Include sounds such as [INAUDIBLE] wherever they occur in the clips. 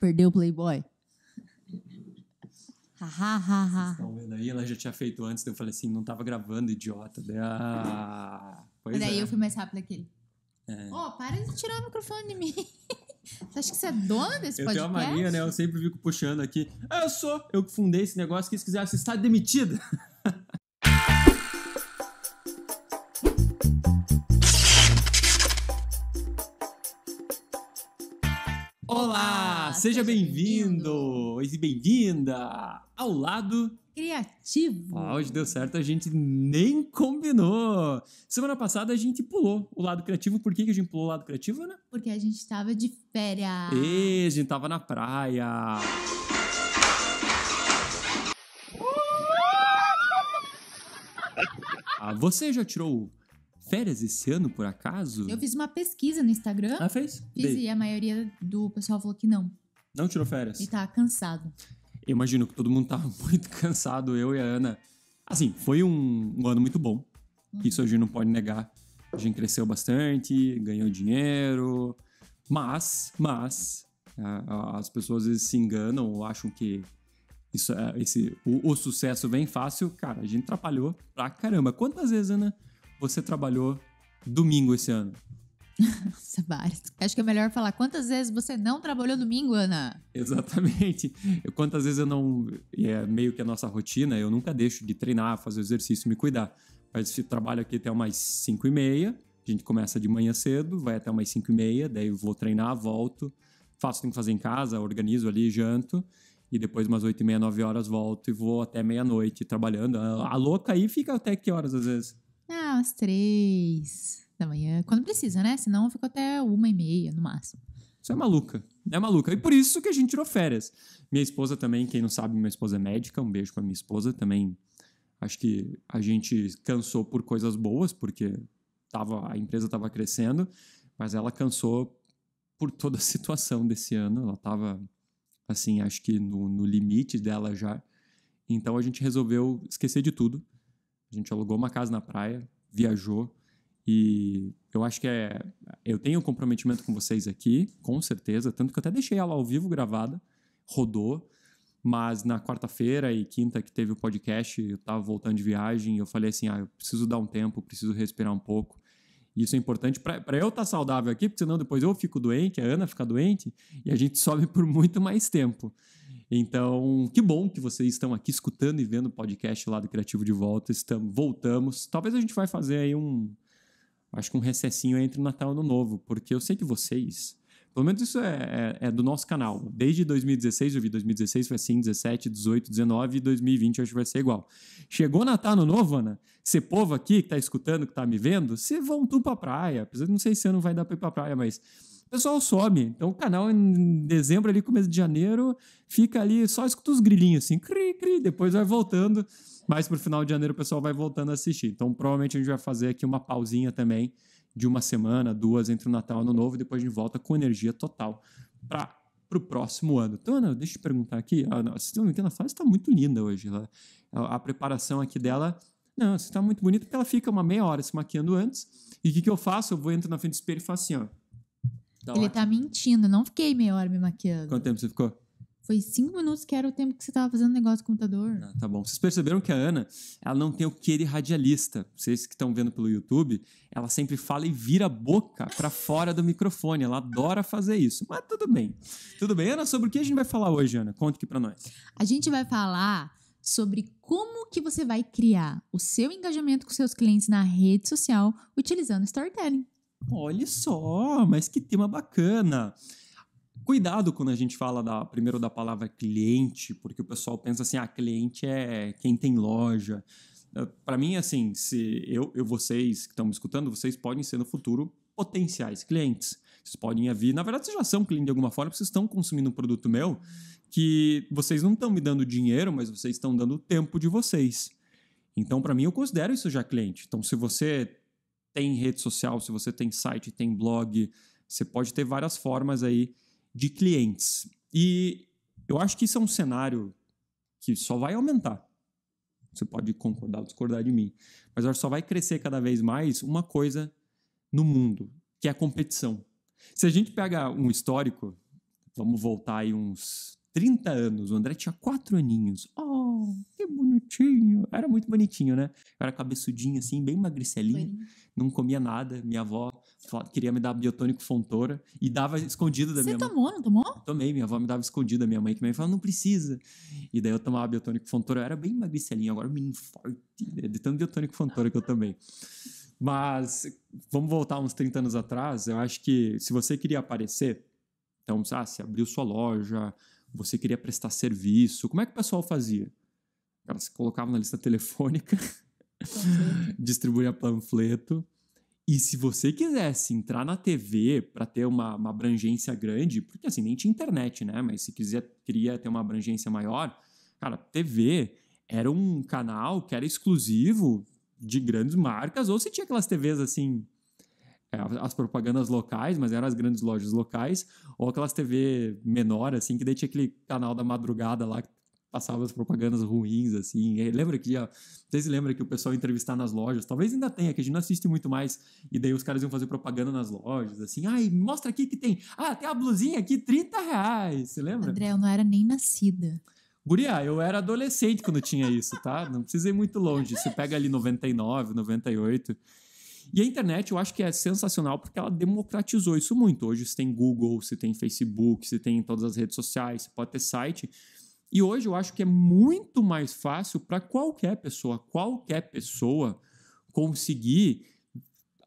Perdeu o Playboy. Vocês estão vendo aí? Ela já tinha feito antes, eu falei assim, não estava gravando, idiota. Daí, ah, pois Mas daí é. eu fui mais rápido que ele. É. oh, para de tirar o microfone de mim. [LAUGHS] Você acha que você é dona desse eu podcast? Eu tenho a né? Eu sempre fico puxando aqui. Ah, eu sou, eu que fundei esse negócio, que se quiser, ah, você está demitida. [LAUGHS] Seja, bem-vindo e bem-vinda ao lado criativo. Ah, hoje deu certo, a gente nem combinou. Semana passada a gente pulou o lado criativo. Por que, que a gente pulou o lado criativo, né? Porque a gente tava de férias. E a gente tava na praia. [LAUGHS] Ah, você já tirou férias esse ano, por acaso? Eu fiz uma pesquisa no Instagram. Ah, fez? Fiz Dei. e a maioria do pessoal falou que não. Não tirou férias. E tá cansado. Eu imagino que todo mundo tá [LAUGHS] muito cansado, eu e a Ana. Assim, foi um, um ano muito bom. Uhum. Isso a gente não pode negar. A gente cresceu bastante, ganhou dinheiro. Mas, mas, as pessoas às vezes se enganam ou acham que isso, é, esse, o, o, sucesso vem fácil. Cara, a gente trabalhou pra caramba. Quantas vezes, Ana, você trabalhou domingo esse ano? Nossa, várias. Acho que é melhor falar quantas vezes você não trabalhou domingo, Ana? Exatamente. quantas vezes eu não. É meio que a nossa rotina, eu nunca deixo de treinar, fazer exercício, me cuidar. Mas se trabalho aqui até umas 5 e meia, a gente começa de manhã cedo, vai até umas 5 e meia, daí eu vou treinar, volto, faço o que tenho que fazer em casa, organizo ali, janto e depois umas 8 e meia, 9 horas volto e vou até meia-noite trabalhando. A louca aí fica até que horas às vezes? Ah, às três da manhã, quando precisa, né? Senão eu fico até uma e meia no máximo. isso é maluca. É maluca. E por isso que a gente tirou férias. Minha esposa também, quem não sabe, minha esposa é médica. Um beijo pra minha esposa também. Acho que a gente cansou por coisas boas, porque tava, a empresa estava crescendo, mas ela cansou por toda a [LAUGHS] situação desse ano. Ela estava, assim, acho que no, no limite dela já. Então a gente resolveu esquecer de tudo. A gente alugou uma casa na praia, viajou, e eu acho que é. Eu tenho um comprometimento com vocês aqui, com certeza. Tanto que eu até deixei ela ao vivo gravada, rodou. Mas na quarta-feira e quinta que teve o podcast, eu estava voltando de viagem e eu falei assim: ah, eu preciso dar um tempo, preciso respirar um pouco. E isso é importante para eu estar tá saudável aqui, porque senão depois eu fico doente, a Ana fica doente e a gente sobe por muito mais tempo. Então, que bom que vocês estão aqui escutando e vendo o podcast lá do Criativo de Volta. Estamos, voltamos. Talvez a gente vai fazer aí um, acho que um recessinho entre o Natal e o Novo, porque eu sei que vocês, pelo menos isso é, é, é, do nosso canal, desde 2016, eu vi 2016 foi assim, 17, 18, 19 e 2020 acho que vai ser igual. Chegou Natal, no Novo, Ana, você povo aqui que tá escutando, que tá me vendo, você vão tu pra praia, não sei se ano vai dar pra ir pra praia, mas o pessoal some. Então o canal em dezembro, ali, começo de janeiro, fica ali, só escuta os grilhinhos assim, cri, cri, depois vai voltando. Mas pro final de janeiro o pessoal vai voltando a assistir. Então provavelmente a gente vai fazer aqui uma pausinha também de uma semana, duas, entre o Natal e o Ano Novo, e depois a gente volta com energia total para para o próximo ano. Então, Ana, deixa eu te perguntar aqui. Ana, ah, se não me engano, a Flávia está muito linda hoje. Ela, né? a, a, preparação aqui dela. Não, você está muito bonita porque ela fica uma meia hora se maquiando antes. E o que, que eu faço? Eu vou entrar na frente do espelho e faço assim, ó. Tá Ele tá ótimo. tá mentindo. Eu não fiquei meia hora me maquiando. Quanto tempo você ficou? Foi cinco minutos que era o tempo que você estava fazendo negócio com o computador. Ah, tá bom. Vocês perceberam que a Ana, ela não tem o que ele radialista. Vocês que estão vendo pelo YouTube, ela sempre fala e vira a boca para fora do microfone. Ela adora fazer isso. Mas tudo bem. Tudo bem. Ana, sobre o que a gente vai falar hoje, Ana? Conta aqui para nós. A gente vai falar sobre como que você vai criar o seu engajamento com seus clientes na rede social utilizando storytelling. Olha só, mas que tema bacana! Cuidado quando a gente fala da, primeiro da palavra cliente, porque o pessoal pensa assim: ah, cliente é quem tem loja. Ah, para mim, assim, se eu, eu, vocês que estão me escutando, vocês podem ser no futuro potenciais clientes. Vocês podem vir. Na verdade, vocês já são cliente de alguma forma, porque vocês estão consumindo um produto meu que vocês não estão me dando dinheiro, mas vocês estão dando o tempo de vocês. Então, para mim, eu considero isso já cliente. Então, se você tem rede social, se você tem site, tem blog, você pode ter várias formas aí de clientes. E eu acho que isso é um cenário que só vai aumentar. Você pode concordar ou discordar de mim, mas eu acho que só vai crescer cada vez mais uma coisa no mundo, que é a competição. Se a gente pega um histórico, vamos voltar aí uns 30 anos, o André tinha quatro aninhos bonitinho. Era muito bonitinho, né? Eu era cabeçudinho, assim, bem magricelinho. Não comia nada. Minha avó queria me dar biotônico fontora e dava escondido da minha mãe. Você tomou, não tomou? tomei. Minha avó me dava escondido da minha mãe, que minha mãe falava, não precisa. E daí eu tomava biotônico fontora. Eu era bem magricelinho, agora menino forte. Né? De tanto biotônico fontora que eu também. Mas vamos voltar uns 30 anos atrás. Eu acho que se você queria aparecer, então, ah, se abriu sua loja, você queria prestar serviço, como é que o pessoal fazia? O cara se colocava na lista telefônica, uhum. [LAUGHS] distribuía panfleto. E se você quisesse entrar na TV para ter uma, uma, abrangência grande, porque assim, nem tinha internet, né? Mas se quiser, queria ter uma abrangência maior, cara, TV era um canal que era exclusivo de grandes marcas, ou se tinha aquelas TVs assim, é, as propagandas locais, mas eram as grandes lojas locais, ou aquelas TV menor, assim, que daí tinha aquele canal da madrugada lá, que passava as propagandas ruins, assim. É, lembra que ó, Vocês lembram que o pessoal entrevistar nas lojas? Talvez ainda tenha, que a gente não assiste muito mais. E daí os caras iam fazer propaganda nas lojas, assim. Ai, mostra aqui que tem. Ah, tem a blusinha aqui, 30 reais. Você lembra? André, eu não era nem nascida. Guria, eu era adolescente quando tinha isso, tá? Não precisei ir muito longe. Você pega ali 99, 98. E a internet eu acho que é sensacional porque ela democratizou isso muito. Hoje você tem Google, você tem Facebook, você tem todas as redes sociais, você pode ter site. E hoje eu acho que é muito mais fácil para qualquer pessoa, qualquer pessoa conseguir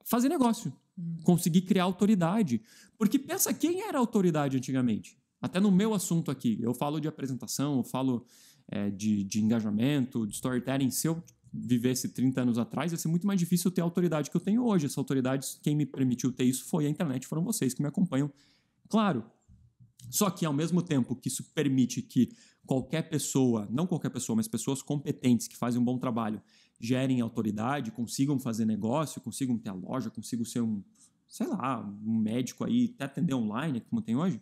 fazer negócio, hum. conseguir criar autoridade. Porque pensa quem era autoridade antigamente. Até no meu assunto aqui, eu falo de apresentação, eu falo é, de, de engajamento, de storytelling. Se eu vivesse 30 anos atrás, ia ser muito mais difícil ter a autoridade que eu tenho hoje. Essa autoridade, quem me permitiu ter isso foi a internet, foram vocês que me acompanham. Claro. Só que ao mesmo tempo que isso permite que qualquer pessoa, não qualquer pessoa, mas pessoas competentes que fazem um bom trabalho, gerem autoridade, consigam fazer negócio, consigam ter a loja, consigam ser um, sei lá, um médico aí, até atender online, como tem hoje,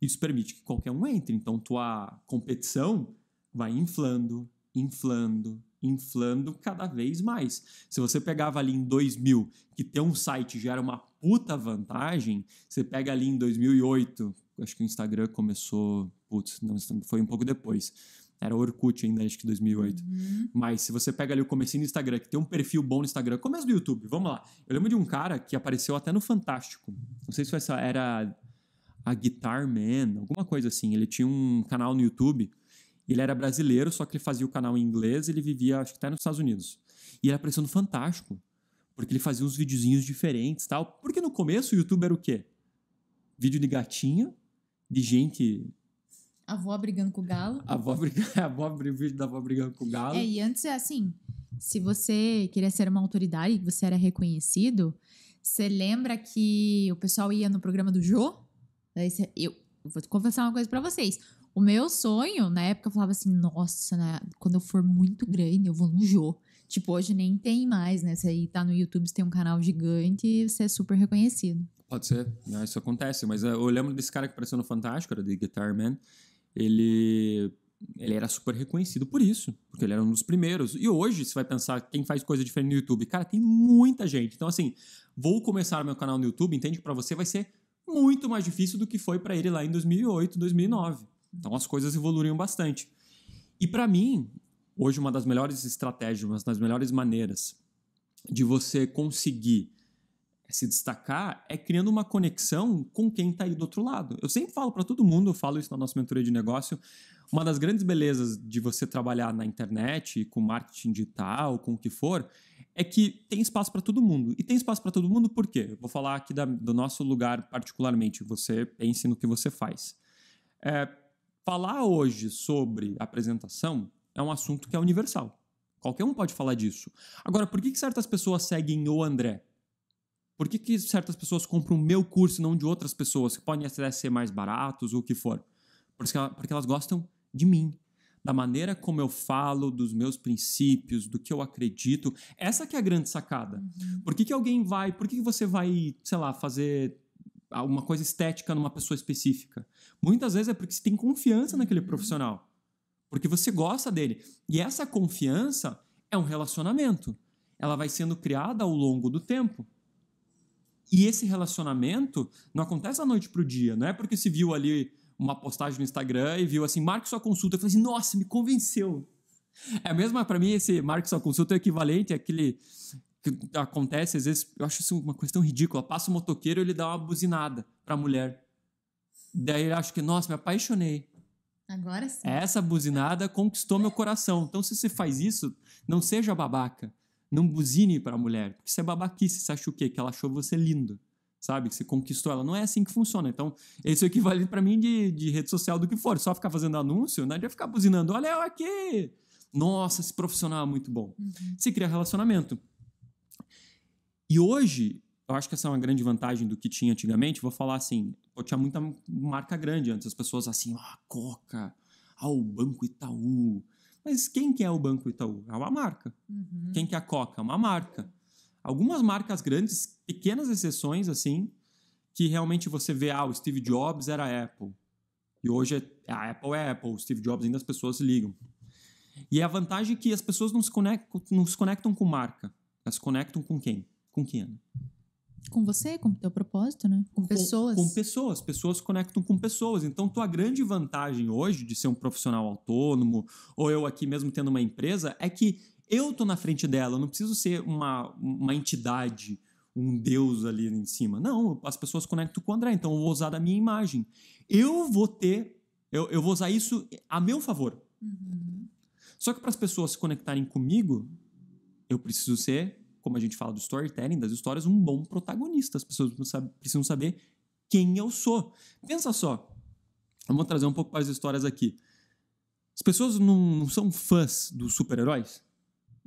isso permite que qualquer um entre. Então, tua competição vai inflando, inflando, inflando cada vez mais. Se você pegava ali em 2000, que ter um site gera uma puta vantagem, você pega ali em 2008, acho que o Instagram começou Putz, não, foi um pouco depois. Era Orkut ainda, acho que 2008. Uhum. Mas se você pega ali o comecinho do Instagram, que tem um perfil bom no Instagram, começo do YouTube, vamos lá. Eu lembro de um cara que apareceu até no Fantástico. Não sei se essa era a Guitar Man, alguma coisa assim. Ele tinha um canal no YouTube. Ele era brasileiro, só que ele fazia o canal em inglês. Ele vivia, acho que até nos Estados Unidos. E ele apareceu no Fantástico. Porque ele fazia uns videozinhos diferentes tal. Porque no começo o YouTube era o quê? Vídeo de gatinha, de gente a avó brigando com o galo. A avó, brigando, a [LAUGHS] avó o vídeo da avó brigando com o galo. É, e antes é assim: se você queria ser uma autoridade e você era reconhecido, você lembra que o pessoal ia no programa do Jô? Daí você, eu vou confessar uma coisa para vocês. O meu sonho, na época, eu falava assim: nossa, né, quando eu for muito grande, eu vou no Jô. Tipo, hoje nem tem mais, né? Você aí tá no YouTube, você tem um canal gigante e você é super reconhecido. Pode ser, né, isso acontece. Mas eh, eu lembro desse cara que apareceu no Fantástico, era de Guitar Man ele ele era super reconhecido por isso, porque ele era um dos primeiros. E hoje, você vai pensar quem faz coisa diferente no YouTube, cara, tem muita gente. Então, assim, vou começar meu canal no YouTube, entende? Para você vai ser muito mais difícil do que foi para ele lá em 2008, 2009. Então, as coisas evoluíram bastante. E para mim, hoje uma das melhores estratégias, uma das melhores maneiras de você conseguir se destacar é criando uma conexão com quem está aí do outro lado. Eu sempre falo para todo mundo, eu falo isso na nossa mentoria de negócio, uma das grandes belezas de você trabalhar na internet, com marketing digital, com o que for, é que tem espaço para todo mundo. E tem espaço para todo mundo por quê? vou falar aqui da, do nosso lugar particularmente. Você pense no que você faz. É, falar hoje sobre apresentação é um assunto que é universal. Qualquer um pode falar disso. Agora, por que, que certas pessoas seguem o André? Por que, que certas pessoas compram o meu curso e não de outras pessoas, que podem até ser mais baratos ou o que for? Porque, porque elas gostam de mim, da maneira como eu falo, dos meus princípios, do que eu acredito. Essa que é a grande sacada. Uhum. Por que, que alguém vai, por que, que você vai, sei lá, fazer alguma coisa estética numa pessoa específica? Muitas vezes é porque você tem confiança naquele uhum. profissional. Porque você gosta dele. E essa confiança é um relacionamento. Ela vai sendo criada ao longo do tempo. E esse relacionamento não acontece da noite pro dia, não é porque se viu ali uma postagem no Instagram e viu assim, marque sua consulta. Eu falei assim, nossa, me convenceu. É mesmo para mim esse marque sua consulta é equivalente àquele que acontece às vezes, eu acho isso uma questão ridícula. Passa o um motoqueiro, ele dá uma buzinada para a mulher. Daí eu acho que, nossa, me apaixonei. Agora sim. Essa buzinada conquistou meu coração. Então se você faz isso, não seja babaca. Não buzine para a mulher, porque isso é babaquice. Você acha o quê? Que ela achou você lindo, sabe? Que você conquistou ela. Não é assim que funciona. Então, isso é equivalente para mim de, de rede social do que for. Só ficar fazendo anúncio, não adianta ficar buzinando. Olha eu aqui! Nossa, esse profissional é muito bom. Uhum. Você cria relacionamento. E hoje, eu acho que essa é uma grande vantagem do que tinha antigamente. Vou falar assim, eu tinha muita marca grande antes. As pessoas assim, ah, Coca, ah, o Banco Itaú, mas quem que é o Banco Itaú? É uma marca. Uhum. Quem que é a Coca? É uma marca. Algumas marcas grandes, pequenas exceções, assim, que realmente você vê, ah, o Steve Jobs era Apple. E hoje a Apple é Apple, o Steve Jobs ainda as pessoas se ligam. E a vantagem é que as pessoas não se conectam, não se conectam com marca, elas se conectam com quem? Com quem? Com você, com o teu propósito, né? Com, com pessoas. Com pessoas. Pessoas conectam com pessoas. Então, tua grande vantagem hoje de ser um profissional autônomo, ou eu aqui mesmo tendo uma empresa, é que eu tô na frente dela. Eu não preciso ser uma, uma entidade, um deus ali em cima. Não, as pessoas conectam com o André. Então, eu vou usar da minha imagem. Eu vou ter... Eu, eu vou usar isso a meu favor. Uhum. Só que para as pessoas se conectarem comigo, eu preciso ser como a gente fala do storytelling, das histórias, um bom protagonista. As pessoas precisam saber quem eu sou. Pensa só. Vamos trazer um pouco para as histórias aqui. As pessoas não, não são fãs dos super-heróis?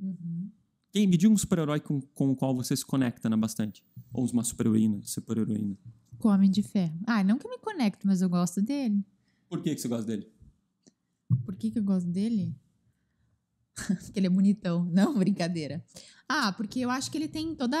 Uhum. Quem me diga um super-herói com, com o qual você se conecta né, bastante? Ou uma super-heroína, super-heroína? Com Homem de Ferro. Ah, não que eu me conecto, mas eu gosto dele. Por que, que você gosta dele? Por que, que eu gosto dele? porque [LAUGHS] ele é bonitão. [LAUGHS] Não, brincadeira. Ah, porque eu acho que ele tem toda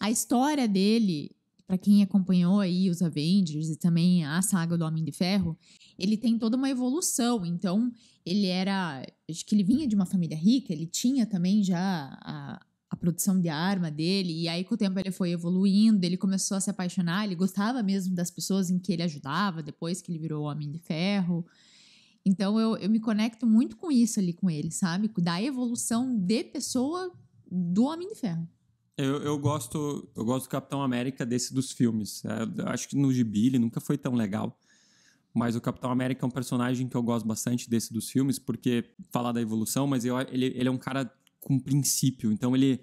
a história dele, para quem acompanhou aí os Avengers e também a saga do Homem de Ferro, ele tem toda uma evolução. Então, ele era. Acho que ele vinha de uma família rica, ele tinha também já a, a produção de arma dele, e aí com o tempo ele foi evoluindo, ele começou a se apaixonar, ele gostava mesmo das pessoas em que ele ajudava depois que ele virou Homem de Ferro. Então eu, eu me conecto muito com isso ali com ele, sabe? Da evolução de pessoa do Homem de Ferro. Eu, eu, gosto eu gosto do Capitão América desse dos filmes. É, eu acho que no Gibi ele nunca foi tão legal. Mas o Capitão América é um personagem que eu gosto bastante desse dos filmes, porque falar da evolução, mas eu, ele, ele é um cara com princípio. Então ele,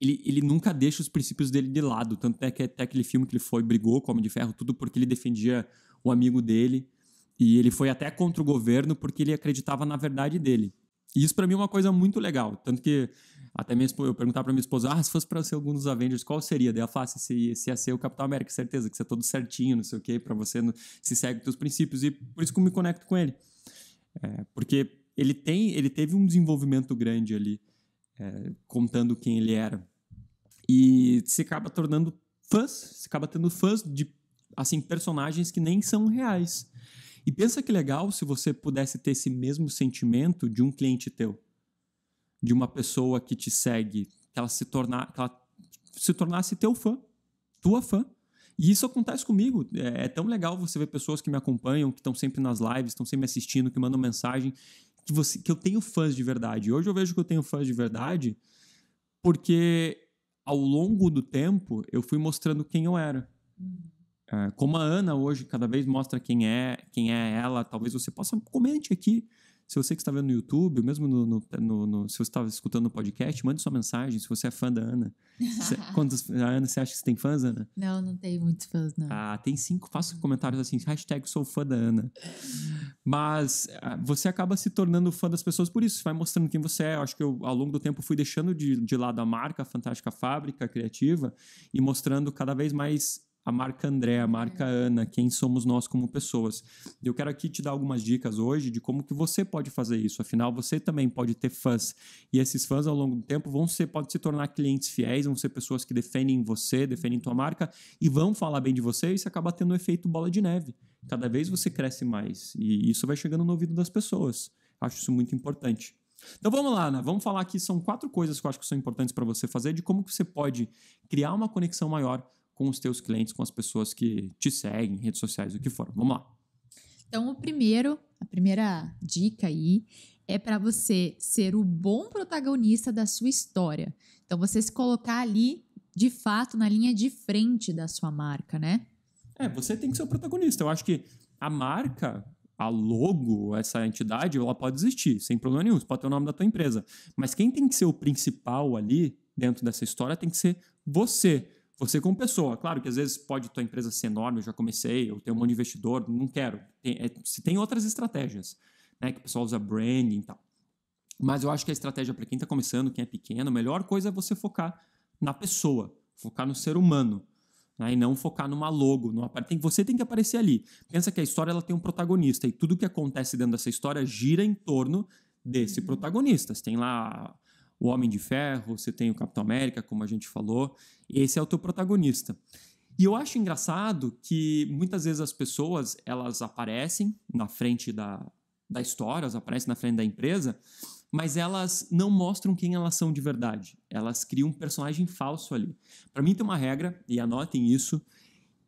ele, ele nunca deixa os princípios dele de lado. Tanto é que até aquele filme que ele foi, brigou com o Homem de Ferro, tudo porque ele defendia o amigo dele. E ele foi até contra o governo porque ele acreditava na verdade dele. E isso para mim é uma coisa muito legal. Tanto que até mesmo eu perguntar para minha esposa, ah, se fosse para ser algum dos Avengers, qual seria? Daí ela fala, ah, se, se, se ia ser o Capitão América, certeza, que você é todo certinho, não sei o quê, para você no, se segue os seus princípios. E por isso que eu me conecto com ele. É, porque ele tem, ele teve um desenvolvimento grande ali, é, contando quem ele era. E se acaba tornando fãs, se acaba tendo fãs de, assim, personagens que nem são reais. E pensa que legal se você pudesse ter esse mesmo sentimento de um cliente teu, de uma pessoa que te segue, que ela se tornar, que ela se tornasse teu fã, tua fã. E isso acontece comigo. É, é tão legal você ver pessoas que me acompanham, que estão sempre nas lives, estão sempre me assistindo, que mandam mensagem, que, você, que eu tenho fãs de verdade. Hoje eu vejo que eu tenho fãs de verdade porque ao longo do tempo eu fui mostrando quem eu era. Uhum. Ah, como a Ana hoje cada vez mostra quem é, quem é ela, talvez você possa comente aqui. Se você que está vendo no YouTube, mesmo no, no, no, no se você estava escutando o podcast, mande sua mensagem se você é fã da Ana. Você, [LAUGHS] quantos, a Ana, você acha que você tem fãs, Ana? Não, não tenho muitos fãs, não. Ah, tem cinco. Faça comentários assim, hashtag sou fã da Ana. Mas ah, você acaba se tornando fã das pessoas por isso. vai mostrando quem você é. Eu acho que eu, ao longo do tempo, fui deixando de, de lado a marca a Fantástica Fábrica a Criativa e mostrando cada vez mais a marca André, a marca hum. Ana, quem somos nós como pessoas. Eu quero aqui te dar algumas dicas hoje de como que você pode fazer isso. Afinal, você também pode ter fãs e esses fãs ao longo do tempo vão ser pode se tornar clientes fiéis, vão ser pessoas que defendem você, defendem tua marca e vão falar bem de você e isso acaba tendo um efeito bola de neve. Cada vez você cresce mais e isso vai chegando no ouvido das pessoas. Acho isso muito importante. Então vamos lá, Ana. Né? Vamos falar aqui são quatro coisas que eu acho que são importantes para você fazer de como que você pode criar uma conexão maior com os teus clientes, com as pessoas que te seguem, redes sociais, o que for. Vamos lá. Então, o primeiro, a primeira dica aí é para você ser o bom protagonista da sua história. Então, você se colocar ali, de fato, na linha de frente da sua marca, né? É, você tem que ser o protagonista. Eu acho que a marca, a logo, essa entidade, ela pode existir, sem problema nenhum. Você pode ter o nome da tua empresa. Mas quem tem que ser o principal ali, dentro dessa história, tem que ser você você como pessoa. Claro que às vezes pode tua empresa ser enorme, eu já comecei, eu tenho um monte de investidor, não quero. Tem, é, se tem outras estratégias, né? Que o pessoal usa branding e tal. Mas eu acho que a estratégia para quem está começando, quem é pequeno, a melhor coisa é você focar na pessoa, focar no ser humano. Né? E não focar numa logo, numa parte. Você tem que aparecer ali. Pensa que a história ela tem um protagonista e tudo que acontece dentro dessa história gira em torno desse uhum. protagonista. Você tem lá o Homem de Ferro, você tem o Capitão América, como a gente falou, esse é o teu protagonista. E eu acho engraçado que muitas vezes as pessoas, elas aparecem na frente da, da história, elas aparecem na frente da empresa, mas elas não mostram quem elas são de verdade. Elas criam um personagem falso ali. Para mim tem uma regra, e anotem isso,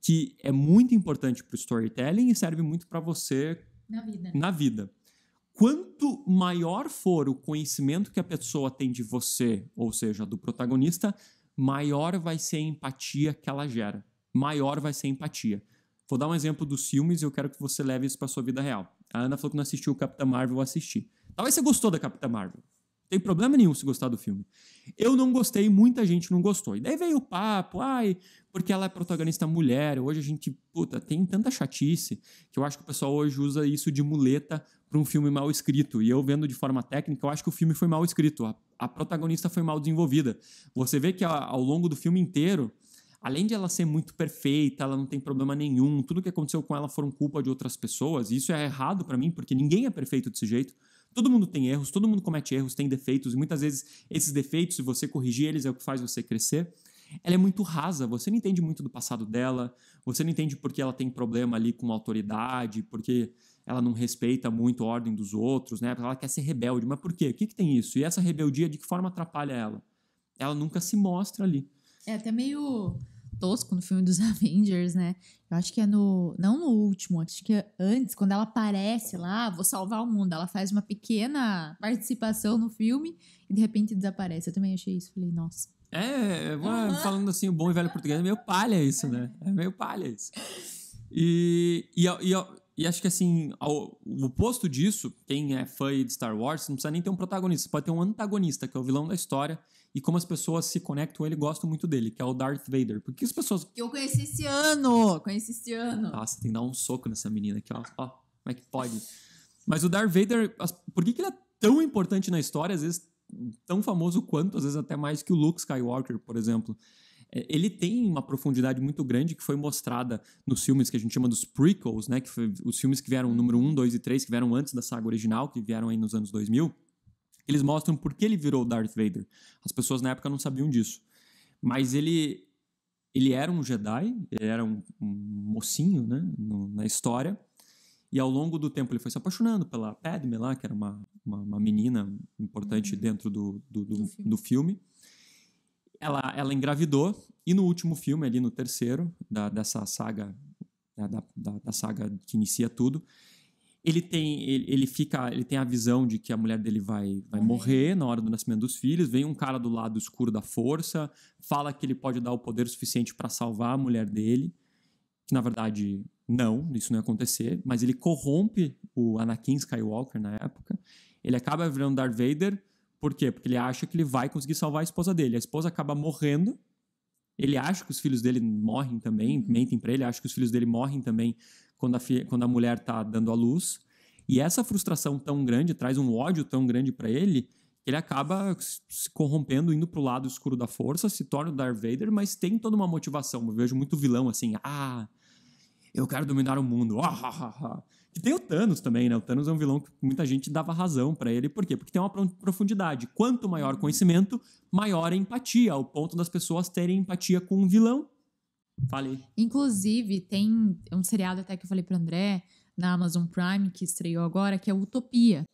que é muito importante para o storytelling e serve muito para você na vida. na vida quanto maior for o conhecimento que a pessoa tem de você, ou seja, do protagonista, maior vai ser a empatia que ela gera. Maior vai ser a empatia. Vou dar um exemplo dos filmes e eu quero que você leve isso para sua vida real. A Ana falou que não assistiu o Capitã Marvel, eu assisti. Talvez você gostou da Capitã Marvel. Não tem problema nenhum se gostar do filme. Eu não gostei, muita gente não gostou. E daí veio o papo, ai, porque ela é protagonista mulher. Hoje a gente, puta, tem tanta chatice que eu acho que o pessoal hoje usa isso de muleta para um filme mal escrito. E eu vendo de forma técnica, eu acho que o filme foi mal escrito. A, a protagonista foi mal desenvolvida. Você vê que a, ao longo do filme inteiro, além de ela ser muito perfeita, ela não tem problema nenhum, tudo que aconteceu com ela foram culpa de outras pessoas. E isso é errado para mim, porque ninguém é perfeito desse jeito. Todo mundo tem erros, todo mundo comete erros, tem defeitos, e muitas vezes esses defeitos, se você corrigir eles, é o que faz você crescer ela é muito rasa, você não entende muito do passado dela, você não entende porque ela tem problema ali com autoridade, porque ela não respeita muito a ordem dos outros, né? Ela quer ser rebelde. Mas por quê? O que, que tem isso? E essa rebeldia, de que forma atrapalha ela? Ela nunca se mostra ali. É até meio tosco no filme dos [LAUGHS] Avengers, né? Eu acho que é no. Não no último, acho que é antes, quando ela aparece lá, vou salvar o mundo. Ela faz uma pequena participação no filme e de repente desaparece. Eu também achei isso. Falei, nossa. É, uhum. falando assim, o bom e velho português é meio palha isso, né? É, é meio palha isso. E, e, e, e acho que assim, ao, o oposto disso, quem é fã de Star Wars, não precisa nem ter um protagonista, pode ter um antagonista, que é o vilão da história, e como as pessoas se conectam, ele gosta muito dele, que é o Darth Vader. Porque as pessoas. Que eu conheci esse ano! Conheci esse ano! Nossa, tem que dar um soco nessa menina aqui, ó. ó como é que pode? Mas o Darth Vader, as... por que, que ele é tão importante na história, às vezes tão famoso quanto, às vezes até mais que o Luke Skywalker, por exemplo? É, ele tem uma profundidade muito grande que foi mostrada nos filmes que a gente chama dos prequels, né? Que foi os filmes que vieram número 1, 2 e 3, que vieram antes da saga original, que vieram aí nos anos 2000. Eles mostram por que ele virou Darth Vader. As pessoas na época não sabiam disso. Mas ele ele era um Jedi, ele era um, um mocinho, né, no, na história. E ao longo do tempo ele foi se apaixonando pela Padme lá, que era uma, uma, uma menina importante uhum. dentro do, do, do, do, filme. do filme ela, ela engravidou e no último filme, ali no terceiro, da, dessa saga, né, da, da, da, saga que inicia tudo, ele tem, ele, ele, fica, ele tem a visão de que a mulher dele vai, vai uhum. morrer na hora do nascimento dos filhos. Vem um cara do lado escuro da força, fala que ele pode dar o poder suficiente para salvar a mulher dele, que na verdade não, isso não ia acontecer, mas ele corrompe o Anakin Skywalker na época. Ele acaba virando Darth Vader por quê? Porque ele acha que ele vai conseguir salvar a esposa dele. A esposa acaba morrendo. Ele acha que os filhos dele morrem também, uhum. mentem para ele, acha que os filhos dele morrem também quando a, quando a mulher tá dando à luz. E essa frustração tão grande traz um ódio tão grande para ele que ele acaba se corrompendo, indo pro lado escuro da força, se torna o Darth Vader, mas tem toda uma motivação. Eu vejo muito vilão assim, ah, eu quero dominar o mundo. Ah, [LAUGHS] ah, ah, ah. Que tem o Thanos também, né? O Thanos é um vilão que muita gente dava razão para ele. Por quê? Porque tem uma profundidade. Quanto maior conhecimento, maior a empatia, ao ponto das pessoas terem empatia com um vilão. Falei. Inclusive, tem um seriado até que eu falei pro André, na Amazon Prime, que estreou agora, que é Utopia.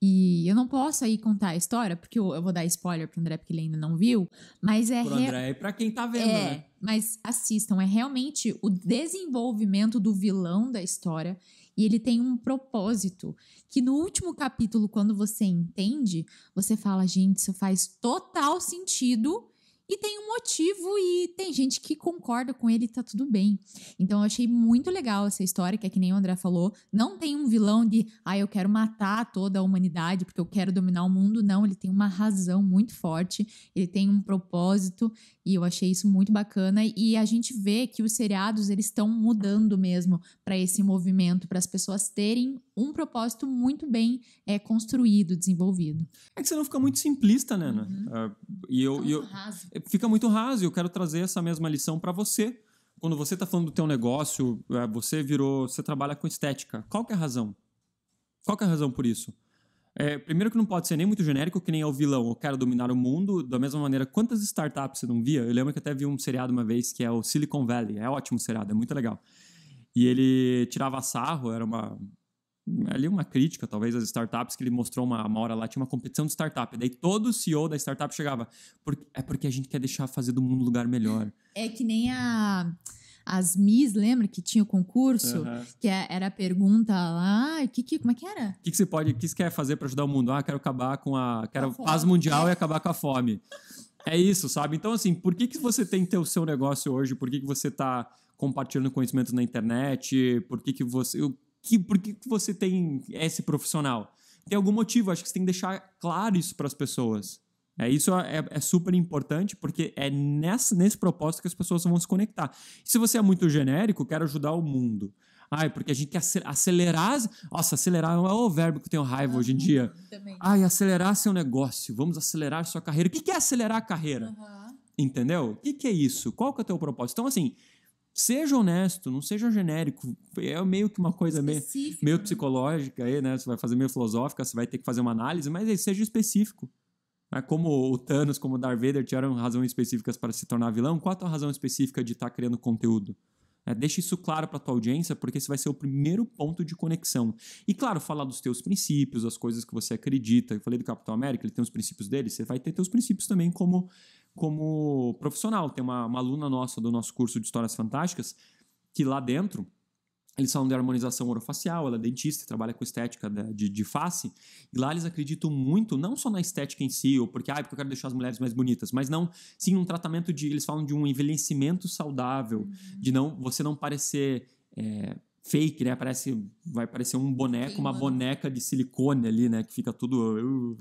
E eu não posso aí contar a história, porque eu, eu vou dar spoiler pro André, porque ele ainda não viu, mas é... Pro André e pra quem tá vendo, é, né? mas assistam, é realmente o desenvolvimento do vilão da história e ele tem um propósito que no último capítulo, quando você entende, você fala, gente, isso faz total sentido e tem um motivo e tem gente que concorda com ele, tá tudo bem. Então eu achei muito legal essa história, que é que nem o André falou. Não tem um vilão de, ah, eu quero matar toda a humanidade porque eu quero dominar o mundo. Não, ele tem uma razão muito forte, ele tem um propósito e eu achei isso muito bacana. E a gente vê que os seriados eles estão mudando mesmo para esse movimento, para as pessoas terem um propósito muito bem é, construído, desenvolvido. É que você não fica muito simplista, né? né? Uhum. Uh, e eu, eu, fica muito raso. Eu quero trazer essa mesma lição para você. Quando você está falando do teu negócio, é, você virou, você trabalha com estética. Qual que é a razão? Qual que é a razão por isso? É, primeiro que não pode ser nem muito genérico, que nem é o vilão. Eu quero dominar o mundo. Da mesma maneira, quantas startups você não via? Eu lembro que até vi um seriado uma vez que é o Silicon Valley. É ótimo seriado, é muito legal. E ele tirava sarro, era uma, ali uma crítica, talvez, às startups, que ele mostrou uma, uma hora lá, tinha uma competição de startup. E daí todo CEO da startup chegava. Por, é porque a gente quer deixar fazer do mundo um lugar melhor. É que nem a as Miss, lembra que tinha o concurso? Uhum. Que é, era a pergunta lá, que, que, como é que era? O que, que, você pode, que você quer fazer para ajudar o mundo? Ah, quero acabar com a. Quero a paz mundial e acabar com a fome. é isso, sabe? Então, assim, por que, que você tem o seu negócio hoje? Por que, que você está compartilhando conhecimento na internet? Por que, que você que, por que você tem esse profissional? Tem algum motivo, acho que você tem que deixar claro isso para as pessoas. É, isso é, é, é, super importante, porque é nessa, nesse propósito que as pessoas vão se conectar. E se você é muito genérico, quero ajudar o mundo. Ai, porque a gente quer acelerar. Nossa, acelerar não é o verbo que eu tenho raiva ah, hoje em dia. Também. Ai, acelerar seu negócio, vamos acelerar sua carreira. O que é acelerar a carreira? Uhum. Entendeu? O que é isso? Qual que é o teu propósito? Então, assim, Seja honesto, não seja genérico. É meio que uma coisa meio, meio, né? psicológica aí, né? Você vai fazer meio filosófica, você vai ter que fazer uma análise, mas aí seja específico. Né? Como o Thanos, como o Darth Vader tiveram razões específicas para se tornar vilão, qual a tua razão específica de estar tá criando conteúdo? É, deixa isso claro para tua audiência, porque esse vai ser o primeiro ponto de conexão. E claro, falar dos teus princípios, as coisas que você acredita. Eu falei do Capitão América, ele tem os princípios dele, você vai ter teus princípios também como como profissional. Tem uma, uma aluna nossa do nosso curso de Histórias Fantásticas que lá dentro eles falam de harmonização orofacial, ela é dentista, trabalha com estética de, de, face, e lá eles acreditam muito, não só na estética em si, ou porque, ah, é porque eu quero deixar as mulheres mais bonitas, mas não, sim, um tratamento de, eles falam de um envelhecimento saudável, uhum. de não, você não parecer é, fake, né, parece, vai parecer um boneco, uma né? boneca de silicone ali, né, que fica tudo... Uh,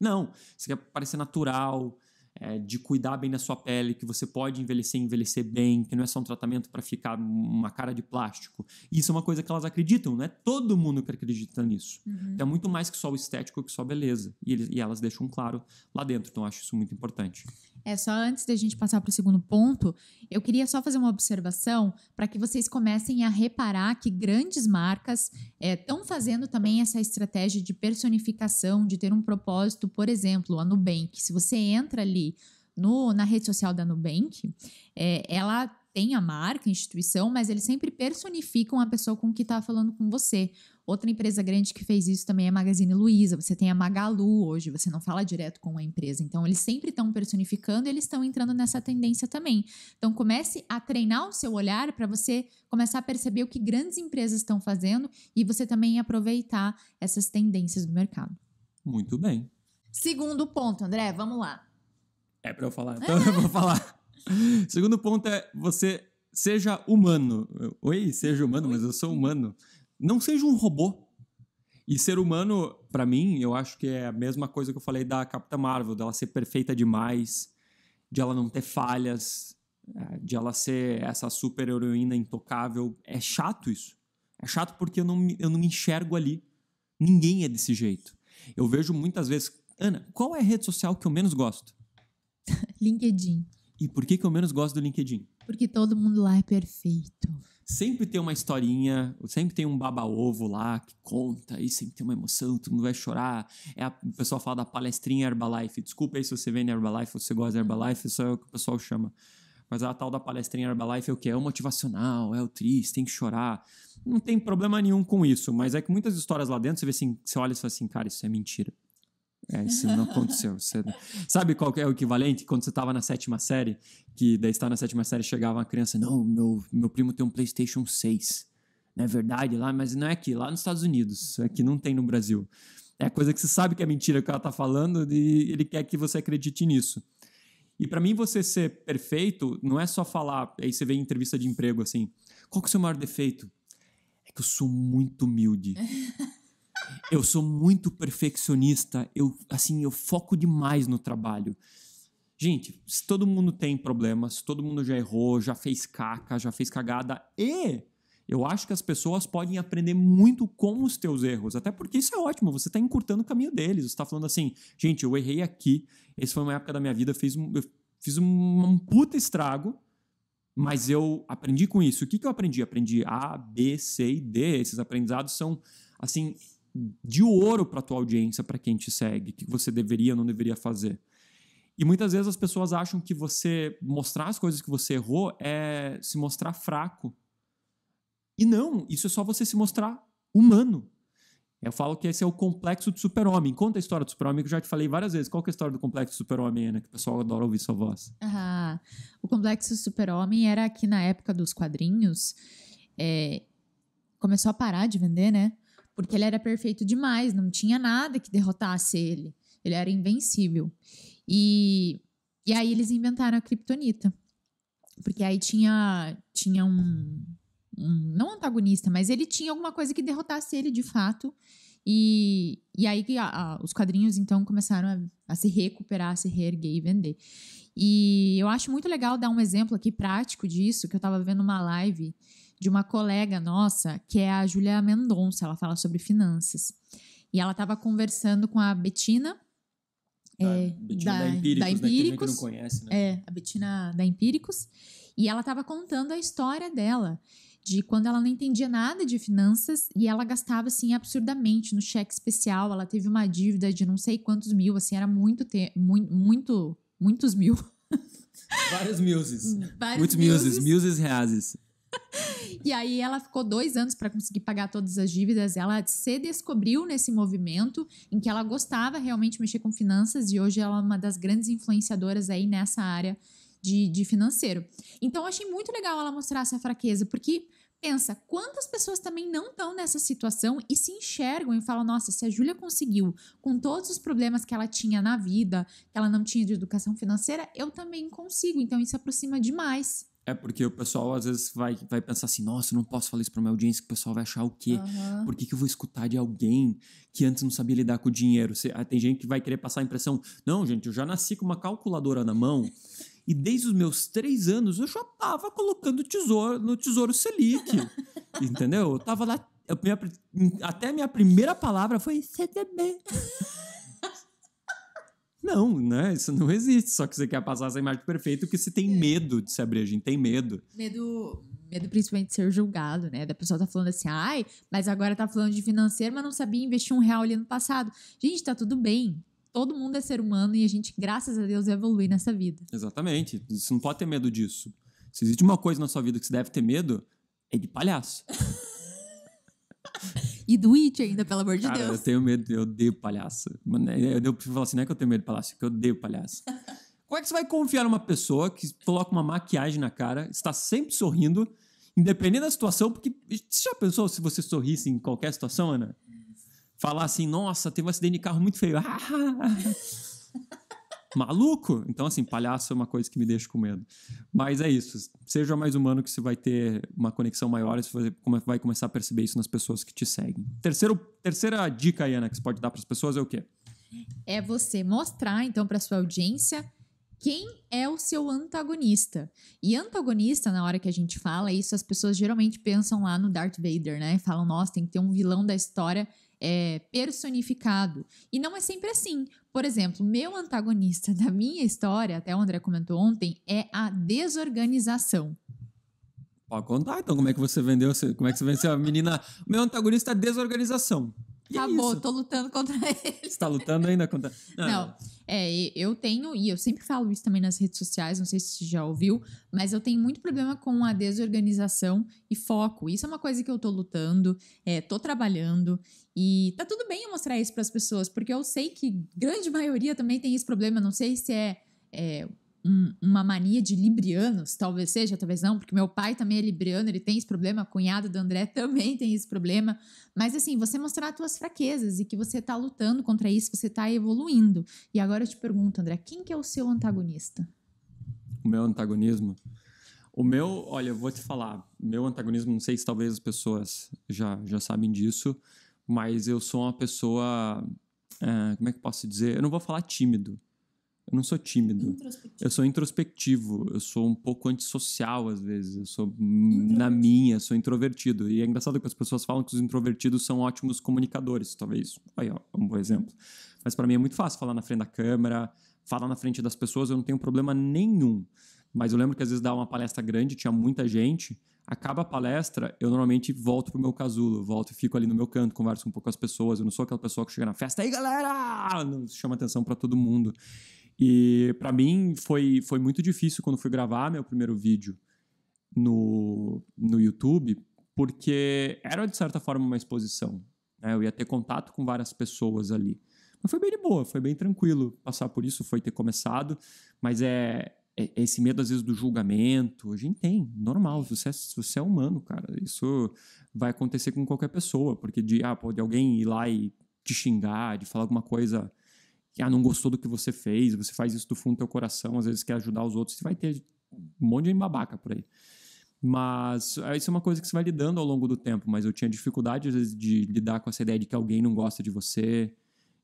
não, você quer parecer natural, é, de cuidar bem da sua pele, que você pode envelhecer e envelhecer bem, que não é só um tratamento para ficar uma cara de plástico. Isso é uma coisa que elas acreditam, né? Todo mundo que acredita nisso. Uhum. É muito mais que só o estético, que só beleza. E, eles, e elas deixam claro lá dentro. Então, eu acho isso muito importante. É só antes da gente passar para o segundo ponto, eu queria só fazer uma observação para que vocês comecem a reparar que grandes marcas estão é, fazendo também essa estratégia de personificação, de ter um propósito, por exemplo, a Nubank. Se você entra ali no, na rede social da Nubank, é, ela tem a marca, a instituição, mas eles sempre personificam a pessoa com que está falando com você. Outra empresa grande que fez isso também é a Magazine Luiza. Você tem a Magalu hoje, você não fala direto com a empresa. Então, eles sempre estão personificando e eles estão entrando nessa tendência também. Então, comece a treinar o seu olhar para você começar a perceber o que grandes empresas estão fazendo e você também aproveitar essas tendências do mercado. Muito bem. Segundo ponto, André, vamos lá. É para eu falar, então eu vou falar. Segundo ponto é você seja humano. Oi, seja humano, mas eu sou humano. Não seja um robô. E ser humano, para mim, eu acho que é a mesma coisa que eu falei da Capitã Marvel, dela ser perfeita demais, de ela não ter falhas, é, de ela ser essa super heroína intocável. É chato isso. É chato porque eu não, eu não me enxergo ali. Ninguém é desse jeito. Eu vejo muitas vezes. Ana, qual é a rede social que eu menos gosto? [LAUGHS] LinkedIn. E por que, que eu menos gosto do LinkedIn? Porque todo mundo lá é perfeito sempre tem uma historinha, sempre tem um baba-ovo lá que conta, e sempre tem uma emoção, todo mundo vai chorar. É a, o pessoal fala da palestrinha Herbalife. Desculpa aí se você vende Herbalife, se você gosta de Herbalife, isso é o que o pessoal chama. Mas a tal da palestrinha Herbalife é o que? É o motivacional, é o triste, tem que chorar. Não tem problema nenhum com isso, mas é que muitas histórias lá dentro você vê assim, você olha e fala assim, cara, isso é mentira. É, isso não aconteceu. Você... [LAUGHS] É sabe qual é o equivalente? Quando você estava na sétima série, que daí está na sétima série, chegava uma criança, não, meu, meu primo tem um PlayStation 6. Não é verdade lá, mas não é aqui, lá nos Estados Unidos. Aqui não tem no Brasil. É coisa que você sabe que é mentira que ela está falando e ele quer que você acredite nisso. E para mim, você ser perfeito não é só falar. Aí você vê em entrevista de emprego assim: qual que é o seu maior defeito? É que eu sou muito humilde. [LAUGHS] Eu sou muito perfeccionista, eu assim, eu foco demais no trabalho. Gente, se todo mundo tem problemas, todo mundo já errou, já fez caca, já fez cagada e eu acho que as pessoas podem aprender muito com os teus erros, até porque isso é ótimo, você está encurtando o caminho deles, você está falando assim, gente, eu errei aqui, essa foi uma época da minha vida, fiz um, eu fiz um, um puta estrago, mas eu aprendi com isso. O que, que eu aprendi? Aprendi A, B, C e D. Esses aprendizados são, assim, de ouro para tua audiência, para quem te segue, o que você deveria não deveria fazer. E muitas vezes as pessoas acham que você mostrar as coisas que você errou é se mostrar fraco. E não, isso é só você se mostrar humano. Eu falo que esse é o complexo do super-homem. Conta a história do super-homem, que eu já te falei várias vezes. Qual é a história do complexo do super-homem, Ana? Que o pessoal adora ouvir sua voz. Ah, o complexo do super-homem era aqui na época dos quadrinhos é, começou a parar de vender, né? porque ele era perfeito demais, não tinha nada que derrotasse ele. Ele era invencível. E, e aí eles inventaram a Kryptonita. Porque aí tinha, tinha um, um. Não antagonista, mas ele tinha alguma coisa que derrotasse ele de fato. E, e aí que os quadrinhos então começaram a, a, se recuperar, a se reerguer e vender. E eu acho muito legal dar um exemplo aqui prático disso, que eu estava vendo uma live de uma colega nossa, que é a Julia Mendonça, ela fala sobre finanças. E ela estava conversando com a Betina, da, é, Betina da, da Empíricos, da Empíricos né, que a não conhece, né? É, a Betina da Empíricos, e ela estava contando a história dela de quando ela não entendia nada de finanças e ela gastava assim absurdamente no cheque especial, ela teve uma dívida de não sei quantos mil, assim, era muito te, muito, muito muitos mil. Vários muses. [LAUGHS] Vários Muitos muses, muses reais e aí ela ficou dois anos para conseguir pagar todas as dívidas. Ela se descobriu nesse movimento em que ela gostava realmente de mexer com finanças e hoje ela é uma das grandes influenciadoras aí nessa área de, de financeiro. Então eu achei muito legal ela mostrar essa fraqueza, porque pensa quantas pessoas também não estão nessa situação e se enxergam e falam: nossa, se a Júlia conseguiu com todos os problemas que ela tinha na vida, que ela não tinha de educação financeira, eu também consigo. Então isso aproxima demais. É porque o pessoal às vezes vai, vai pensar assim: nossa, não posso falar isso para minha audiência, que o pessoal vai achar o quê? Uhum. Por que, que eu vou escutar de alguém que antes não sabia lidar com o dinheiro? Você, ah, tem gente que vai querer passar a impressão: não, gente, eu já nasci com uma calculadora na mão e desde os meus três anos eu já tava colocando tesouro no Tesouro Selic. [LAUGHS] entendeu? Eu tava lá. Eu, minha, até a minha primeira palavra foi CDB. Não, né? Isso não existe. Só que você quer passar essa imagem perfeita porque você tem é. medo de se abrir. A gente tem medo. Medo medo principalmente de ser julgado, né? Da pessoa tá falando assim, ai, mas agora tá falando de financeiro, mas não sabia investir um real ali no passado. Gente, tá tudo bem. Todo mundo é ser humano e a gente, graças a Deus, evolui nessa vida. Exatamente. Você não pode ter medo disso. Se existe uma coisa na sua vida que você deve ter medo, é de palhaço. [LAUGHS] [LAUGHS] E do It ainda, pelo amor de Cara, Deus. Eu tenho medo, eu odeio palhaço. É, eu, preciso falar assim, não é que eu tenho medo de palhaço, é que eu odeio palhaço. [LAUGHS] Como é que você vai confiar numa pessoa que coloca uma maquiagem na cara, está sempre sorrindo, independente da situação? Porque você já pensou se você sorrisse em qualquer situação, Ana? Falar assim, nossa, teve um acidente de carro muito feio. [LAUGHS] maluco. Então, assim, palhaço é uma coisa que me deixa com medo. Mas é isso. Seja mais humano que você vai ter uma conexão maior e você vai começar a perceber isso nas pessoas que te seguem. Terceiro, terceira dica, Ana, que você pode dar para as pessoas é o quê? É você mostrar, então, para sua audiência quem é o seu antagonista. E antagonista, na hora que a gente fala isso, as pessoas geralmente pensam lá no Darth Vader, né? Falam, nossa, tem que ter um vilão da história é, personificado. E não é sempre assim. Por exemplo, meu antagonista da minha história, até o André comentou ontem, é a desorganização. Pode contar, então, como é que você vendeu, como é que você venceu a menina. Meu antagonista é a desorganização. E é Acabou, é tô lutando contra [LAUGHS] ele. Você tá lutando ainda contra. Não. não. É, eu tenho, e eu sempre falo isso também nas redes sociais, não sei se você já ouviu, mas eu tenho muito problema com a desorganização e foco. Isso é uma coisa que eu tô lutando, é, tô trabalhando, e tá tudo bem eu mostrar isso para as pessoas, porque eu sei que grande maioria também tem esse problema, não sei se é, é um, uma mania de librianos, talvez seja, talvez não, porque meu pai também é libriano, ele tem esse problema, a cunhada do André [LAUGHS] também tem esse problema. Mas assim, você mostrar as tuas fraquezas e que você está lutando contra isso, você está evoluindo. E agora eu te pergunto, André, quem que é o seu antagonista? O meu antagonismo? O meu, olha, eu vou te falar, meu antagonismo, não sei se talvez as pessoas já, já sabem disso, mas eu sou uma pessoa, é, como é que eu posso dizer? Eu não vou falar tímido, eu não sou tímido. Eu sou introspectivo. Eu sou um pouco antissocial, às vezes. Eu sou na minha, sou introvertido. E é engraçado que as pessoas falam que os introvertidos são ótimos comunicadores, talvez. Aí, ó, é um bom exemplo. Mas para mim é muito fácil falar na frente da câmera, falar na frente das pessoas, eu não tenho problema nenhum. Mas eu lembro que às vezes dá uma palestra grande, tinha muita gente. Acaba a palestra, eu normalmente volto pro meu casulo, volto e fico ali no meu canto, converso um pouco com as pessoas. Eu não sou aquela pessoa que chega na festa, aí galera! Chama atenção para todo mundo. E para mim foi, foi muito difícil quando fui gravar meu primeiro vídeo no, no YouTube, porque era de certa forma uma exposição. Né? Eu ia ter contato com várias pessoas ali. Mas foi bem de boa, foi bem tranquilo passar por isso, foi ter começado. Mas é, é, é esse medo, às vezes, do julgamento. A gente tem, normal. Você é, você é humano, cara. Isso vai acontecer com qualquer pessoa, porque de, ah, pode alguém ir lá e te xingar, de falar alguma coisa que ah, não gostou do que você fez, você faz isso do fundo do teu coração, às vezes quer ajudar os outros, você vai ter um monte de babaca por aí. Mas eh, isso é uma coisa que você vai lidando ao longo do tempo, mas eu tinha dificuldade às vezes de lidar com essa ideia de que alguém não gosta de você,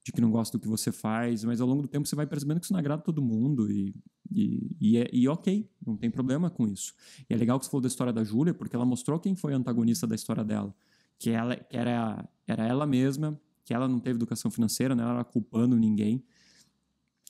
de que não gosta do que você faz, mas ao longo do tempo você vai percebendo que isso não agrada todo mundo e, e, e, é, e ok, não tem problema com isso. E é legal que você falou da história da Júlia, porque ela mostrou quem foi o antagonista da história dela, que, ela, que era, era ela mesma que ela não teve educação financeira, né? ela era tá culpando ninguém.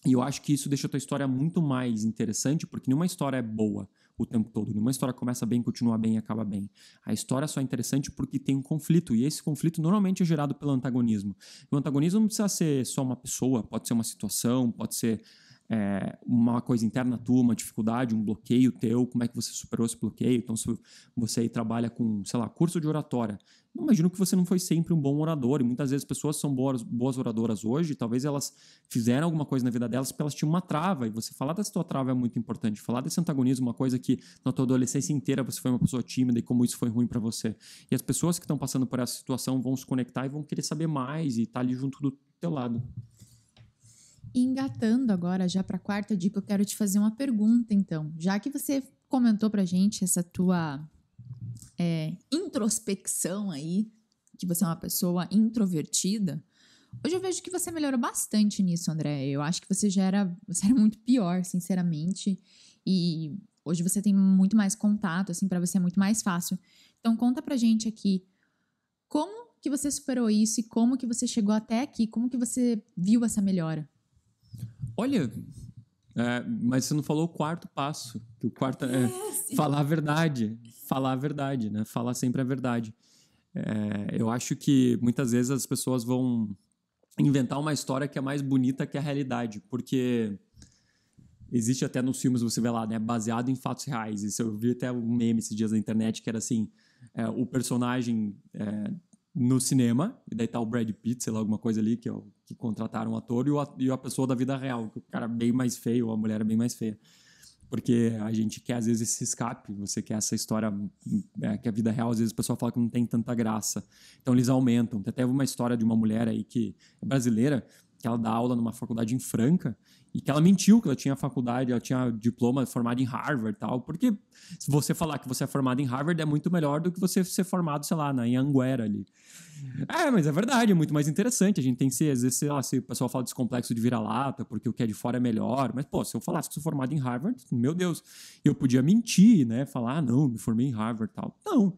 E eu acho que isso deixa a tua história muito mais interessante, porque nenhuma história é boa o tempo todo. Nenhuma história começa bem, continua bem e acaba bem. A história só é interessante porque tem um conflito, e esse conflito normalmente é gerado pelo antagonismo. O antagonismo não precisa ser só uma pessoa, pode ser uma situação, pode ser é, uma coisa interna tua, uma dificuldade, um bloqueio teu, como é que você superou esse bloqueio. Então, se você aí trabalha com, sei lá, curso de oratória, não imagino que você não foi sempre um bom orador, e muitas vezes pessoas são boas, boas oradoras hoje, talvez elas fizeram alguma coisa na vida delas porque elas tinham uma trava, e você falar dessa tua trava é muito importante. Falar desse antagonismo, é uma coisa que na tua adolescência inteira você foi uma pessoa tímida e como isso foi ruim para você. E as pessoas que estão passando por essa situação vão se conectar e vão querer saber mais e estar tá ali junto do teu lado. Engatando agora já para a quarta dica, eu quero te fazer uma pergunta então. Já que você comentou pra gente essa tua é, introspecção aí, que você é uma pessoa introvertida, hoje eu vejo que você melhorou bastante nisso, André. Eu acho que você já era, você era muito pior, sinceramente. E hoje você tem muito mais contato, assim, para você é muito mais fácil. Então conta pra gente aqui como que você superou isso e como que você chegou até aqui, como que você viu essa melhora? Olha, é, mas você não falou o quarto passo. Que o quarto é, é falar a verdade. Falar a verdade, né? Falar sempre a verdade. É, eu acho que muitas vezes as pessoas vão inventar uma história que é mais bonita que a realidade, porque existe até nos filmes você vê lá, né? Baseado em fatos reais. Isso eu vi até um meme esses dias na internet que era assim: é, o personagem é, no cinema, e daí tá o Brad Pitt, sei lá, alguma coisa ali, que, é o, que contrataram um ator, e, o, e a pessoa da vida real, que o cara é bem mais feio, ou a mulher é bem mais feia. Porque a gente quer, às vezes, esse escape, você quer essa história, é, que a vida real, às vezes, o pessoal fala que não tem tanta graça. Então, eles aumentam. Tem até uma história de uma mulher aí que é brasileira, que ela dá aula numa faculdade em Franca, e que ela mentiu que ela tinha faculdade, ela tinha diploma formado em Harvard e tal. Porque se você falar que você é formado em Harvard, é muito melhor do que você ser formado, sei lá, na Anguera ali. É, mas é verdade, é muito mais interessante. A gente tem que ser, às vezes, sei lá, se o pessoal fala descomplexo de vira-lata, porque o que é de fora é melhor. Mas, pô, se eu falasse que sou formado em Harvard, meu Deus, eu podia mentir, né? Falar, ah, não, me formei em Harvard e tal. Não.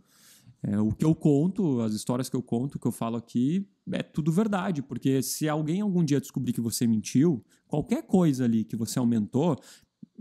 É, o que eu conto, as histórias que eu conto, que eu falo aqui, é tudo verdade, porque se alguém algum dia descobrir que você mentiu, qualquer coisa ali que você aumentou,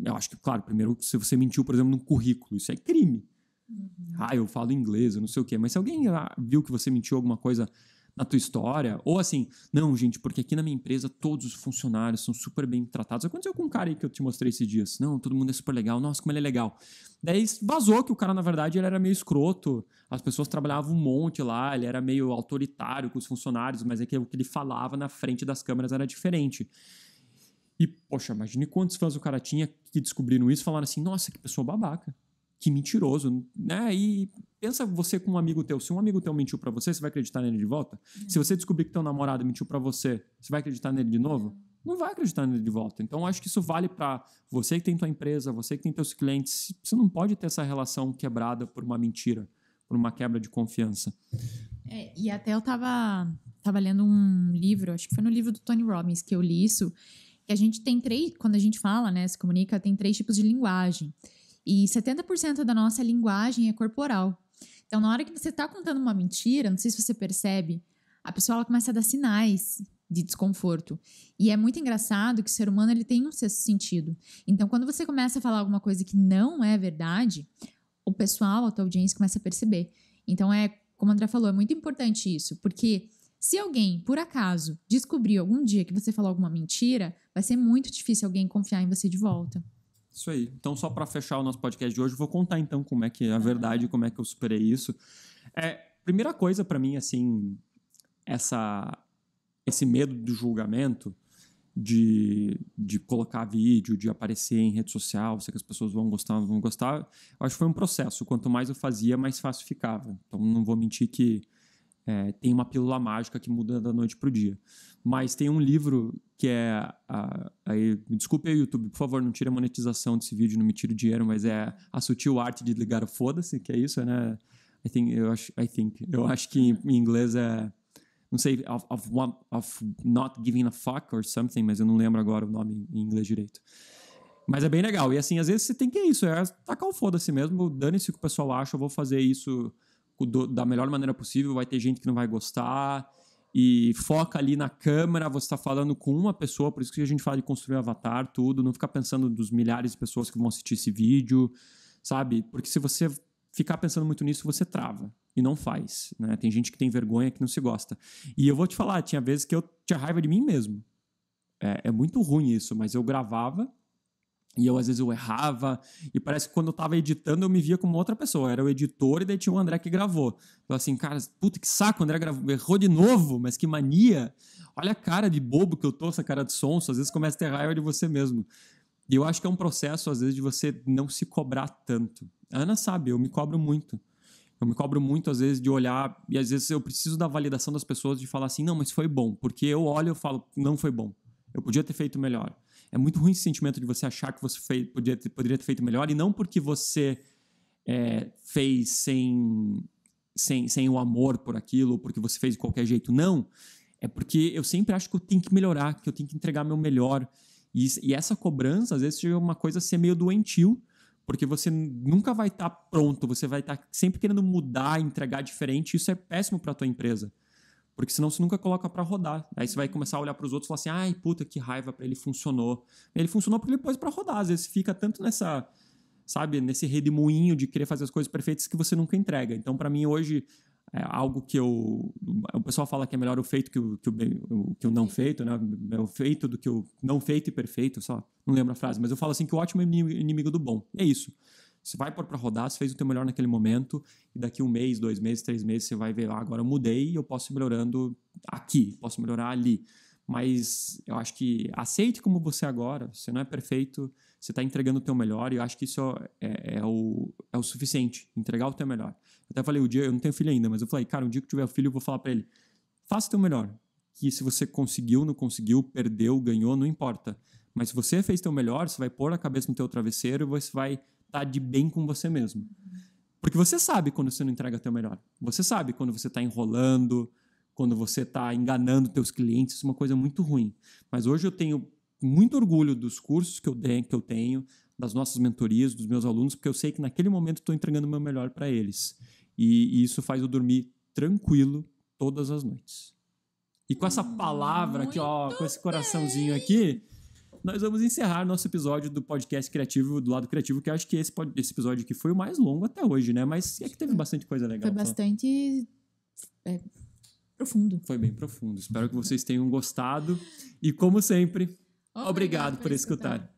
eu acho que, claro, primeiro, se você mentiu, por exemplo, no currículo, isso é crime. Uhum. Ah, eu falo inglês, eu não sei o quê, mas se alguém viu que você mentiu alguma coisa na tua história, ou assim, não, gente, porque aqui na minha empresa todos os funcionários são super bem tratados. Aconteceu com um cara aí que eu te mostrei esses dias. Não, todo mundo é super legal. Nossa, como ele é legal. Daí vazou que o cara, na verdade, ele era meio escroto. As pessoas trabalhavam um monte lá, ele era meio autoritário com os funcionários, mas é que o que ele falava na frente das câmeras era diferente. E, poxa, imagine quantos fãs o cara tinha que descobriram isso falaram assim: nossa, que pessoa babaca, que mentiroso, né? E pensa você com um amigo teu. Se um amigo teu mentiu para você, você vai acreditar nele de volta? É. Se uhum. você descobrir que teu namorado mentiu para você, você vai acreditar nele de novo? É não vai acreditar nele de volta. Então, acho que isso vale para você que tem tua empresa, você que tem teus clientes. Você não pode ter essa relação quebrada por uma mentira, por uma quebra de confiança. É, e até eu estava tava lendo um livro, acho que foi no livro do Tony Robbins que eu li isso, que a gente tem três, quando a gente fala, né, se comunica, tem três tipos de linguagem. E 70% da nossa linguagem é corporal. Então, na hora que você está contando uma mentira, não sei se você percebe, a pessoa ela começa a dar sinais de desconforto. E é muito engraçado que o ser humano ele tem um sexto sentido. Então, quando você começa a falar alguma coisa que não é verdade, o pessoal, a tua audiência começa a perceber. Então, é como o André falou, é muito importante isso, porque se alguém, por acaso, descobrir algum dia que você falou alguma mentira, vai ser muito difícil alguém confiar em você de volta. Isso aí. Então, só para fechar o nosso podcast de hoje, vou contar então como é que é a uhum. verdade, como é que eu superei isso. É, primeira coisa para mim, assim, essa esse medo do julgamento, de, de colocar vídeo, de aparecer em rede social, sei é que as pessoas vão gostar, ou não vão gostar, acho que foi um processo. Quanto mais eu fazia, mais fácil ficava. Então não vou mentir que é, tem uma pílula mágica que muda da noite para o dia. Mas tem um livro que é. A, a, desculpe aí, YouTube, por favor, não tire a monetização desse vídeo, não me tire o dinheiro, mas é A Sutil Arte de Ligar o Foda-se, que é isso, né? I think, eu, acho, I think, eu acho que em, em inglês é não sei, of, of, one, of not giving a fuck or something, mas eu não lembro agora o nome em inglês direito. Mas é bem legal. E assim, às vezes você tem que é isso, é tacar o foda-se mesmo, dane-se o que o pessoal acha, eu vou fazer isso do, da melhor maneira possível, vai ter gente que não vai gostar. E foca ali na câmera, você está falando com uma pessoa, por isso que a gente fala de construir um avatar, tudo, não ficar pensando dos milhares de pessoas que vão assistir esse vídeo, sabe? Porque se você ficar pensando muito nisso, você trava e não faz. Né? Tem gente que tem vergonha que não se gosta. E eu vou te falar, tinha vezes que eu tinha raiva de mim mesmo. É, é muito ruim isso, mas eu gravava e eu às vezes eu errava e parece que quando eu tava editando eu me via como outra pessoa. Eu era o editor e daí tinha o André que gravou. Eu assim, cara, puta que saco, o André gravou, errou de novo, mas que mania. Olha a cara de bobo que eu tô, essa cara de sonso. Às vezes começa a ter raiva de você mesmo. E eu acho que é um processo, às vezes, de você não se cobrar tanto. A Ana sabe, eu me cobro muito. Eu me cobro muito, às vezes, de olhar, e às vezes eu preciso da validação das pessoas de falar assim, não, mas foi bom. Porque eu olho e falo, não foi bom. Eu podia ter feito melhor. É muito ruim esse sentimento de você achar que você fez, podia ter, poderia ter feito melhor, e não porque você é, fez sem, sem, sem o amor por aquilo, porque você fez de qualquer jeito. Não. É porque eu sempre acho que eu tenho que melhorar, que eu tenho que entregar meu melhor. E, e essa cobrança, às vezes, é uma coisa ser meio doentio, porque você nunca vai estar tá pronto, você vai estar tá sempre querendo mudar, entregar diferente, isso é péssimo para a tua empresa. Porque senão você nunca coloca para rodar. Aí você vai uhum. começar a olhar para os outros e falar assim: "Ai, puta, que raiva para ele funcionou". Ele funcionou porque ele pôs para rodar, às vezes fica tanto nessa, sabe, nesse redemoinho de querer fazer as coisas perfeitas que você nunca entrega. Então, para mim hoje é algo que eu. O pessoal fala que é melhor o feito que o, que o, que o não feito, né? É o feito do que o não feito e perfeito, só. Não lembro a frase, mas eu falo assim que o ótimo é inimigo do bom. E é isso. Você vai pôr para rodar, você fez o teu melhor naquele momento, e daqui um mês, dois meses, três meses, você vai ver, ah, agora eu mudei e eu posso ir melhorando aqui, posso melhorar ali. Mas eu acho que aceite como você é agora, você não é perfeito, você está entregando o teu melhor, e eu acho que isso é, é, o, é o suficiente, entregar o teu melhor. Até falei, o dia, eu não tenho filho ainda, mas eu falei, cara, um dia que tiver filho, eu vou falar para ele: faça o teu melhor. Que se você conseguiu, não conseguiu, perdeu, ganhou, não importa. Mas se você fez teu melhor, você vai pôr a cabeça no teu travesseiro e você vai estar tá de bem com você mesmo. Porque você sabe quando você não entrega teu melhor. Você sabe quando você está enrolando, quando você está enganando teus clientes, isso é uma coisa muito ruim. Mas hoje eu tenho muito orgulho dos cursos que eu, de, que eu tenho, das nossas mentorias, dos meus alunos, porque eu sei que naquele momento estou entregando o meu melhor para eles. E, isso faz eu dormir tranquilo todas as noites. E com essa palavra aqui, ó, com esse coraçãozinho aqui, nós vamos encerrar nosso episódio do podcast criativo, do lado criativo, que eu acho que esse, esse episódio aqui foi o mais longo até hoje, né? Mas é que teve bastante coisa legal. Foi bastante. É, profundo. Foi bem profundo. Espero que vocês tenham gostado. E como sempre, obrigado, obrigado por, por escutar. escutar.